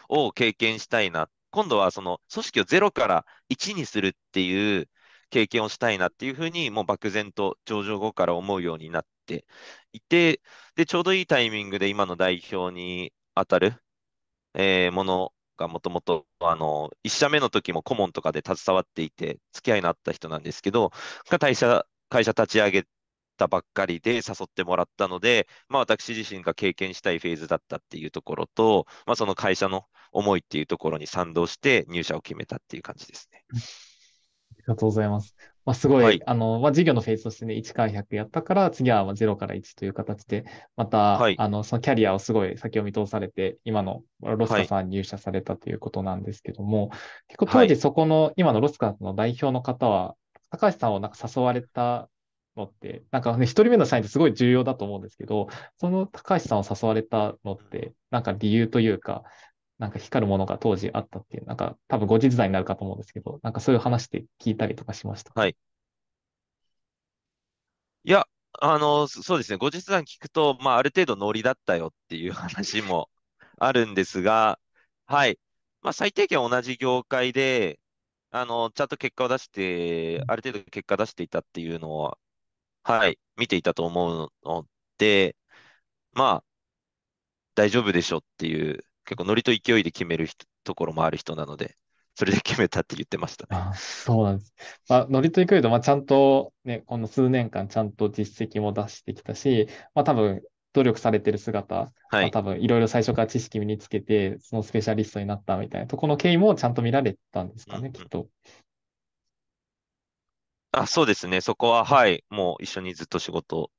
を経験したいな。今度はその組織を0から1にするっていう経験をしたいなっていうふうに、もう漠然と上場後から思うようになっていて、で、ちょうどいいタイミングで今の代表に当たる、えー、ものがもともと、あの、1社目の時も顧問とかで携わっていて、付き合いのあった人なんですけど、が会社、会社立ち上げたばっかりで誘ってもらったので、まあ、私自身が経験したいフェーズだったっていうところと、まあ、その会社の思いっていうところに賛同して入社を決めたっていう感じですね。ありがとうございます。まあ、すごい、はい、あの、まあ、授業のフェーズとしてね、1から100やったから、次はまあ0から1という形で、また、はい、あの、そのキャリアをすごい先を見通されて、今のロスカさん入社されたということなんですけども、はい、結構当時そこの、今のロスカの代表の方は、高橋さんをなんか誘われたのって、なんかね、一人目の社員ってすごい重要だと思うんですけど、その高橋さんを誘われたのって、なんか理由というか、なんか光るものが当時あったっていう、なんか多分後日談になるかと思うんですけど、なんかそういう話って聞いたりとかしました。はい。いや、あの、そうですね。後日談聞くと、まあ、ある程度ノリだったよっていう話も あるんですが、はい。まあ、最低限同じ業界で、あの、ちゃんと結果を出して、ある程度結果出していたっていうのは、はい、見ていたと思うので、まあ、大丈夫でしょっていう結構ノリと勢いで決めるところもある人なので、それで決めたって言ってました、ね、あそうなんです。まあ、ノリと勢いと、まあ、ちゃんと、ね、この数年間ちゃんと実績も出してきたし、まあ、多分努力されてる姿、はい、多分いろいろ最初から知識身につけて、そのスペシャリストになったみたいなとこの経緯もちゃんと見られたんですかね、うんきっと。あ、そうですね。そこは、はい。もう一緒にずっと仕事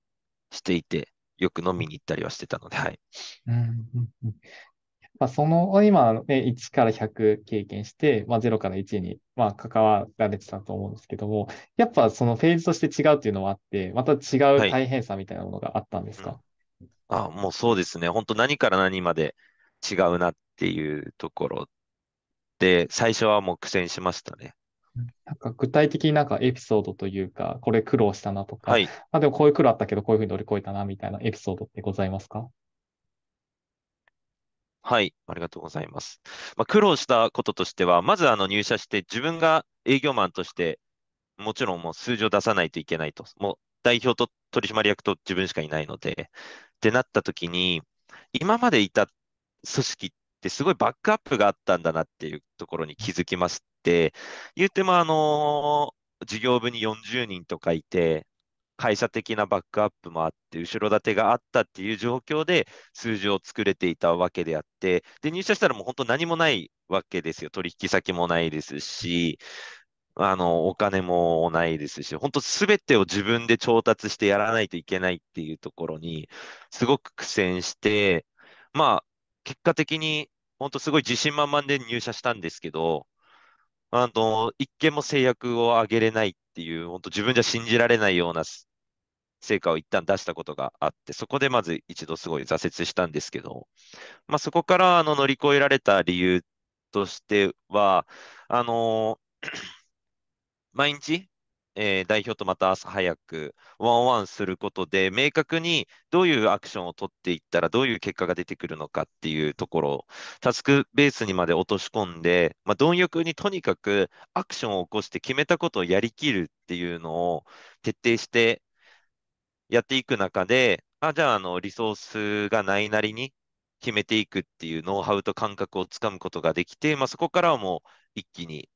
していて、よく飲みに行ったりはしてたので、はい。うんうんうん、まあ、その、今、ね、1から100経験して、まあ、0から1に、まあ、関わられてたと思うんですけども、やっぱそのフェーズとして違うっていうのもあって、また違う大変さみたいなものがあったんですか、はいうん、あもうそうですね。本当何から何まで違うなっていうところで、最初はもう苦戦しましたね。なんか具体的になんかエピソードというか、これ苦労したなとか、はい、あでもこういう苦労あったけど、こういうふうに乗り越えたなみたいなエピソードってございますかはい、ありがとうございます。まあ、苦労したこととしては、まずあの入社して自分が営業マンとして、もちろんもう数字を出さないといけないと。もう代表と取締役と自分しかいないので。ってなった時に、今までいた組織ってすごいバックアップがあったんだなっていうところに気づきまして、言ってもあのー事業部に40人とかいて、会社的なバックアップもあって、後ろ盾があったっていう状況で数字を作れていたわけであって、で、入社したらもう本当何もないわけですよ。取引先もないですし、あの、お金もないですし、本当すべてを自分で調達してやらないといけないっていうところに、すごく苦戦して、まあ、結果的に、本当すごい自信満々で入社したんですけど、あの、一件も制約を上げれないっていう、本当自分じゃ信じられないような成果を一旦出したことがあって、そこでまず一度すごい挫折したんですけど、まあ、そこからあの乗り越えられた理由としては、あの 毎日、えー、代表とまた朝早くワンワンすることで、明確にどういうアクションを取っていったら、どういう結果が出てくるのかっていうところを、タスクベースにまで落とし込んで、まあ、貪欲にとにかくアクションを起こして決めたことをやりきるっていうのを徹底してやっていく中で、あ、じゃあ、あの、リソースがないなりに決めていくっていうノウハウと感覚をつかむことができて、まあ、そこからはもう一気に、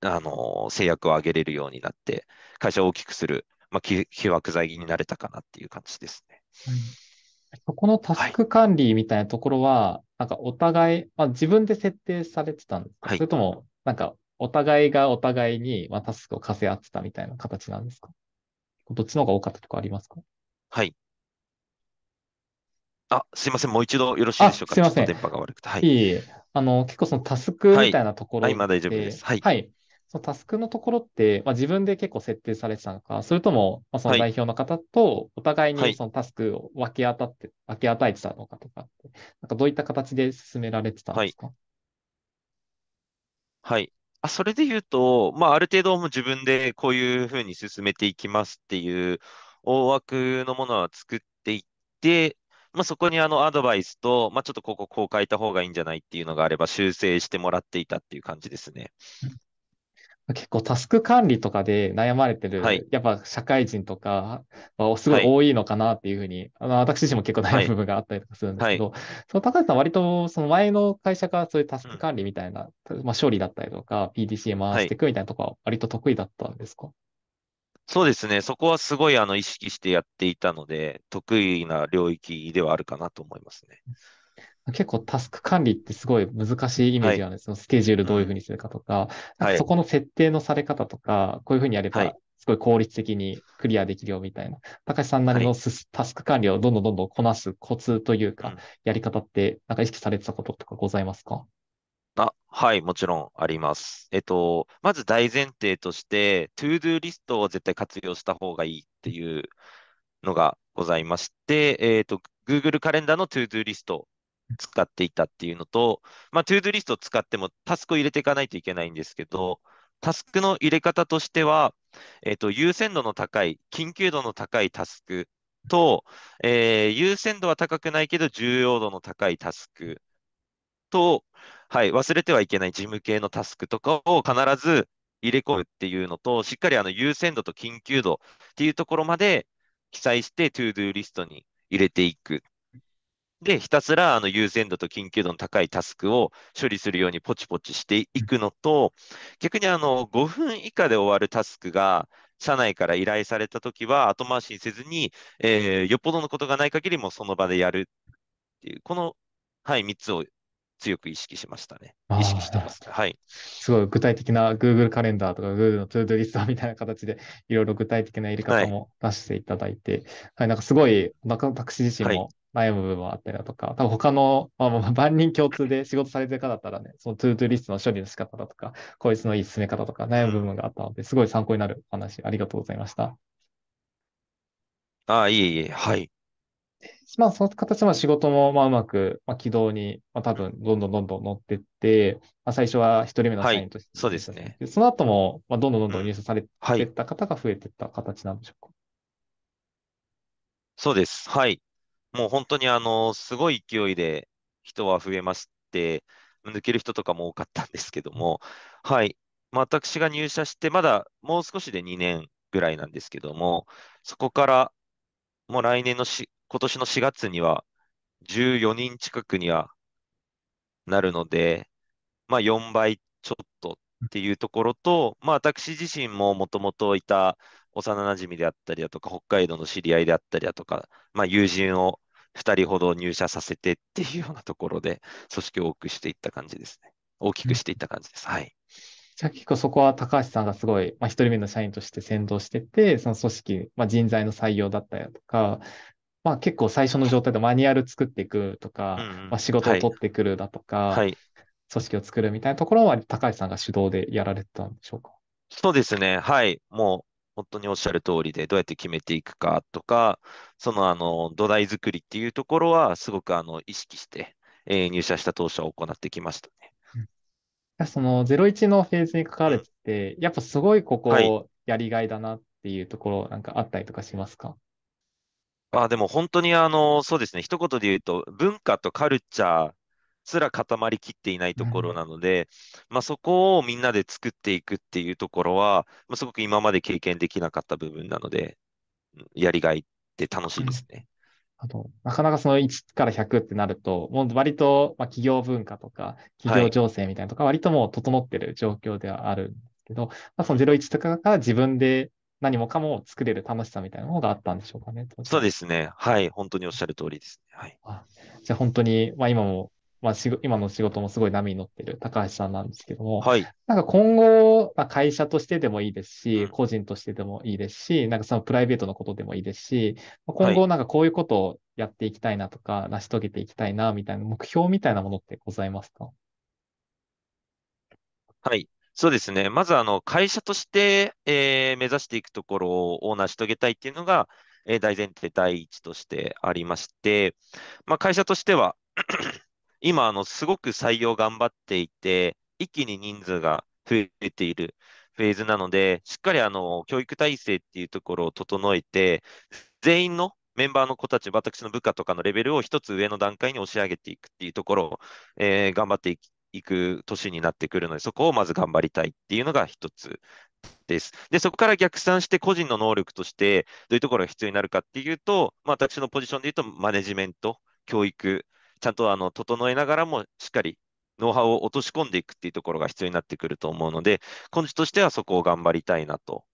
あの、制約を上げれるようになって、会社を大きくする、まあ、起爆剤になれたかなっていう感じですね。うんそこのタスク管理みたいなところは、はい、なんかお互い、まあ、自分で設定されてたんですか、はい、それとも、なんかお互いがお互いに、まあ、タスクを課せ合ってたみたいな形なんですかどっちの方が多かったとかありますかはい。あ、すいません。もう一度よろしいでしょうか。すいちまょっせん。電波が悪くて。はい。いえいえ。あの、結構そのタスクはみたい。なとこあ、ろ今っ大丈夫でて、す。はい。はい。そのタスクのところって、まあ、自分で結構設定されてたのか、それとも、まあ、そのはい。代表の方とお互いにそのタスクを分け当たって、分け与えてたのかとかって、なんかどういった形で進められてたんですかはい。あ、それで言うと、まあ、ある程度もう自分でこういうふうに進めていきますっていう大枠のものは作っていって、まあ、そこにあのアドバイスと、まあ、ちょっとこここう書いた方がいいんじゃないっていうのがあれば修正してもらっていたっていう感じですね。結構タスク管理とかで悩まれてる、はい、やっぱ社会人とかはすごい多いのかなっていうふうに、はい、あの私自身も結構悩む部分があったりとかするんですけど、はい、その高橋さん割とその前の会社からそういうタスク管理みたいな、うん、まあ、処理だったりとか p d c 回していくみたいなとこは割と得意だったんですか、そうですね。そこはすごいあの意識してやっていたので、得意な領域ではあるかなと思いますね。結構タスク管理ってすごい難しいイメージがあるんですよ。スケジュールどういうふうにするかとか、んかそこの設定のされ方とか、こういうふうにやればすごい効率的にクリアできるよみたいな。高橋さんなりのタスク管理をどんどんどんどんこなすコツというか、やり方ってなんか意識されてたこととかございますかあ、はい、もちろんあります。えっと、まず大前提として、ToDo リストを絶対活用した方がいいっていうのがございまして、えっと、Google カレンダーの ToDo リスト使っていたっていうのと、まあ、ToDo リストを使ってもタスクを入れていかないといけないんですけど、タスクの入れ方としては、えっと、優先度の高い、緊急度の高いタスクと、え優先度は高くないけど重要度の高いタスクと、はい、忘れてはいけない事務系のタスクとかを必ず入れ込むっていうのと、しっかりあの優先度と緊急度っていうところまで記載して、トゥードゥーリストに入れていく。で、ひたすらあの優先度と緊急度の高いタスクを処理するようにポチポチしていくのと、逆にあの5分以下で終わるタスクが、社内から依頼されたときは後回しにせずに、えー、よっぽどのことがない限りもその場でやるっていう、この、はい、3つを強く意識しましたね。意識してます、はい。すごい具体的な Google カレンダーとか Google の t ー d ゥリストみたいな形でいろいろ具体的な入れ方も出していただいて、はい、はい、なんかすごい、私自身も悩む部分はあったりだとか、多分他の、まあ、まあ万人共通で仕事されてる方だったらね、その To Do リストの処理の仕方だとか、こいつのいい進め方とか悩む部分があったので、すごい参考になるお話、ありがとうございました。ああ、いえいえ、はい。まあ、その形は仕事もまあうまく、まあ、軌道に、まあ、多分どんどんどんどん乗ってって、まあ、最初は一人目の社員として、はい、そうですね。その後も、まあ、どんどんどんどん入社されてった方が増えてった形なんでしょうか、うんはい、そうです。はい。もう本当にあの、すごい勢いで人は増えまして、抜ける人とかも多かったんですけども、はい。まあ、私が入社して、まだもう少しで2年ぐらいなんですけども、そこからもう来年のし今年の4月には14人近くにはなるので、まあ、4倍ちょっとっていうところと、まあ、私自身ももともといた幼なじみであったりだとか、北海道の知り合いであったりだとか、まあ、友人を2人ほど入社させてっていうようなところで、組織を多くしていった感じですね。大きくしていった感じです。はい。じゃあ結構そこは高橋さんがすごい、まあ、1人目の社員として先導してて、その組織、まあ、人材の採用だったりだとか、まあ、結構最初の状態でマニュアル作っていくとか、まあ、仕事を取ってくるだとか、はい、組織を作るみたいなところは高橋さんが主導でやられてたんでしょうかそうですね。はい。もう本当におっしゃる通りで、どうやって決めていくかとか、そのあの土台作りっていうところは、すごくあの意識して、えー、入社した当初は行ってきましたね。うん、その01のフェーズに関われてて、やっぱすごいここ、はい、やりがいだなっていうところ、なんかあったりとかしますかあ、でも本当にあの、そうですね、一言で言うと、文化とカルチャーすら固まりきっていないところなので、まあ、そこをみんなで作っていくっていうところは、まあ、すごく今まで経験できなかった部分なので、やりがいって楽しいですね。あと、なかなかその1から100ってなると、もう割と、まあ、企業文化とか、企業情勢みたいなとか、割ともう整ってる状況ではあるんですけど、まあ、その01とかが自分で何もかも作れる楽しさみたいなのがあったんでしょうかね。そうですね。はい。本当におっしゃる通りですはい。あじゃあ本当に、まあ今も、まあし今の仕事もすごい波に乗ってる高橋さんなんですけども、はい。なんか今後、まあ、会社としてでもいいですし、個人としてでもいいですし、なんかそのプライベートのことでもいいですし、今後なんかこういうことをやっていきたいなとか、はい、成し遂げていきたいなみたいな目標みたいなものってございますかはい。そうですね。まず、あの、会社として、えー、目指していくところを成し遂げたいっていうのが、えー、大前提第一としてありまして、まあ、会社としては 今、あの、すごく採用頑張っていて、一気に人数が増えているフェーズなので、しっかり、あの、教育体制っていうところを整えて、全員のメンバーの子たち、私の部下とかのレベルを一つ上の段階に押し上げていくっていうところを、えー、頑張っていきいく年になってくるので、そこをまず頑張りたいっていうのが一つです。で、そこから逆算して個人の能力としてどういうところが必要になるかっていうと、まあ、私のポジションで言うとマネジメント、教育、ちゃんとあの整えながらもしっかりノウハウを落とし込んでいくっていうところが必要になってくると思うので、今治としてはそこを頑張りたいなと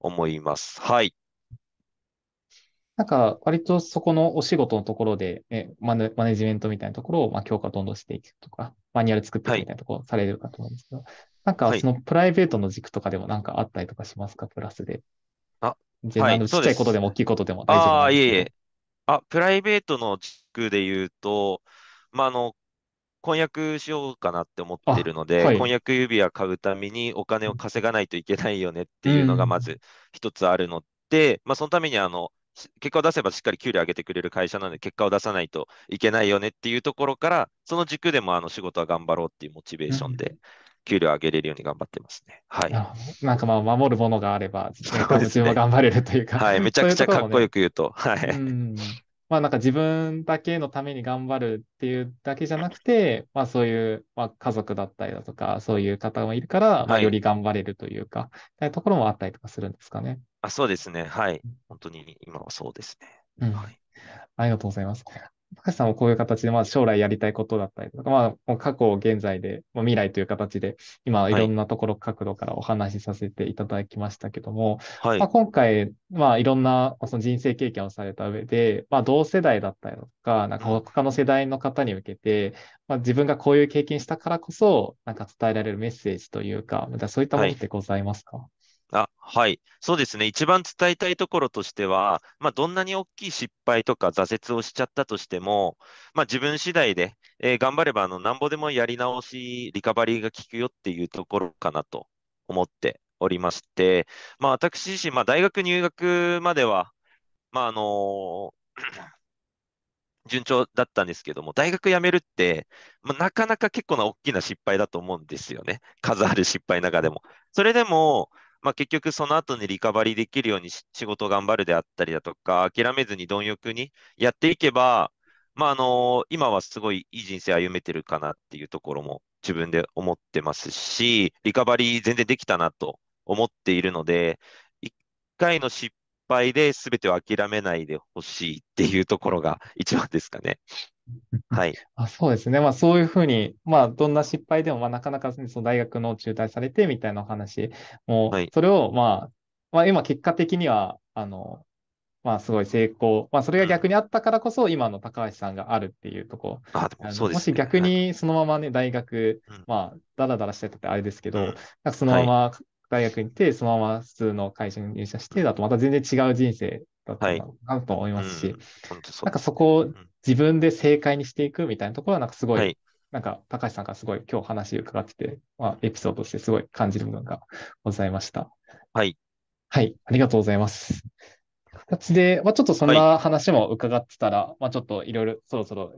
思います。はい。なんか、割とそこのお仕事のところで、え、マネマネジメントみたいなところを、まあ、強化どんどんしていくとか、マニュアル作っていくみたいなところをされるかと思うんですけど、なんか、そのプライベートの軸とかでもなんかあったりとかしますか、プラスで。あ、全然、ちっちゃいことでも大きいことでも大丈夫ああ、いえいえ。あ、プライベートの軸で言うと、まあ、あの、婚約しようかなって思ってるので、い、婚約指輪買うためにお金を稼がないといけないよねっていうのがまず一つあるので、まあ、そのためにあの結果を出せばしっかり給料上げてくれる会社なので、結果を出さないといけないよねっていうところから、その軸でもあの仕事は頑張ろうっていうモチベーションで、給料上げれるように頑張ってますね。はい。なんかまあ、守るものがあれば、実は頑張れるというか。うね、はい、めちゃくちゃかっこよく言うと。ううとね、はい。まあなんか自分だけのために頑張るっていうだけじゃなくて、まあそういう、まあ家族だったりだとか、そういう方もいるから、まあ、より頑張れるというか、はい、ところもあったりとかするんですかね。あ、そうですね。はい。本当に今はそうですね。うんはい。ありがとうございます。高橋さんもこういう形で、まあ、将来やりたいことだったりとか、まあ、過去、現在で、まあ、未来という形で、今、いろんなところ、角度からお話しさせていただきましたけども、はい、まあ、今回、まあ、いろんなその人生経験をされた上で、まあ、同世代だったりとか、なんか他の世代の方に向けて、まあ、自分がこういう経験したからこそ、なんか伝えられるメッセージというか、そういったものってございますか、はいあ、はい。そうですね。一番伝えたいところとしては、まあ、どんなに大きい失敗とか挫折をしちゃったとしても、まあ、自分次第で、えー頑張れば、あの、なんぼでもやり直し、リカバリーが効くよっていうところかなと思っておりまして、まあ、私自身、まあ、大学入学までは、まあ、あの 順調だったんですけども、大学辞めるって、まあ、なかなか結構な大きな失敗だと思うんですよね。数ある失敗の中でも。それでも、まあ、結局その後にリカバリーできるように仕事頑張るであったりだとか、諦めずに貪欲にやっていけば、まあ、あの今はすごいいい人生歩めてるかなっていうところも自分で思ってますし、リカバリー全然できたなと思っているので、1回の失敗で全てを諦めないでほしいっていうところが一番ですかね。はい。あそうですね。まあそういうふうに、まあどんな失敗でも、まあなかなか、ね、その大学の中退されてみたいな話も、う、それをまあ、まあ今結果的には、あの、まあすごい成功。まあそれが逆にあったからこそ今の高橋さんがあるっていうところ。あそうです、ね、もし逆にそのままね、大学、まあだらだらしてたってあれですけど、うん、なんかそのまま大学に行って、はい、そのまま普通の会社に入社してだとまた全然違う人生だったなと思いますし、うん、なんかそこ自分で正解にしていくみたいなところは、なんかすごい、はい、なんか高橋さんがすごい今日話伺ってて、まあ、エピソードとしてすごい感じる部分がございました。はい。はい、ありがとうございます。形で、まあ、ちょっとそんな話も伺ってたら、はい、まあ、ちょっといろいろそろそろ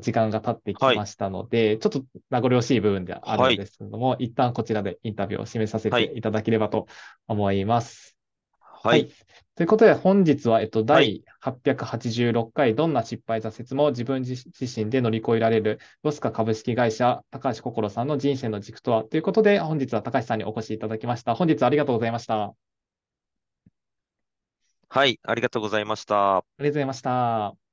時間が経ってきましたので、はい、ちょっと名残惜しい部分ではあるんですけれども、はい、一旦こちらでインタビューを締めさせていただければと思います。はい。ということで、本日は、えっと、第886回、どんな失敗挫折も自分自身で乗り越えられる、ロスカ株式会社、高橋心さんの人生の軸とは、ということで、本日は高橋さんにお越しいただきました。本日はありがとうございました。はい、ありがとうございました。ありがとうございました。